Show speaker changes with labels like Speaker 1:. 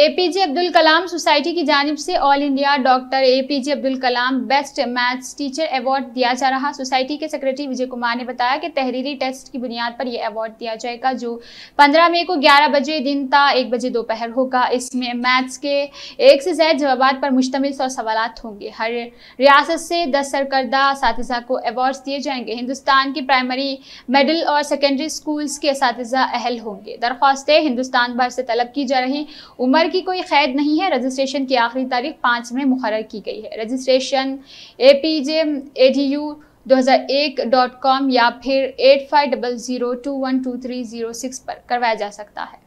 Speaker 1: APJ Abdul कलाम society की जानब से all India doctor APJ Abdul Kalam best maths teacher award दिया जा रहा सोसाइटी के सेक्रेटरी विजय कुमार ने बताया कि तहरीरी टेस्ट की बुनियाद पर यह अवार्ड दिया जाएगा जो 15 मई को 11 बजे दिन था एक बजे दोपहर होगा इसमें मैथ्स के एक से ज्यादा जवाब पर मुश्तमिल सौ सवाल होंगे हर रियासत से दस सरकर्दा इस को अवार्ड दिए जाएंगे हिंदुस्तान की प्राइमरी मिडिल और सेकेंडरी स्कूल्स के इस अहल होंगे दरख्वास्तें हिंदुस्तान भर से तलब की जा रही उम्र की कोई कैद नहीं है रजिस्ट्रेशन की आखिरी तारीख पाँच में मुकर की गई है registration A P J A D U दो हज़ार एक डॉट कॉम या फिर eight five double zero two one two three zero six पर करवाया जा सकता है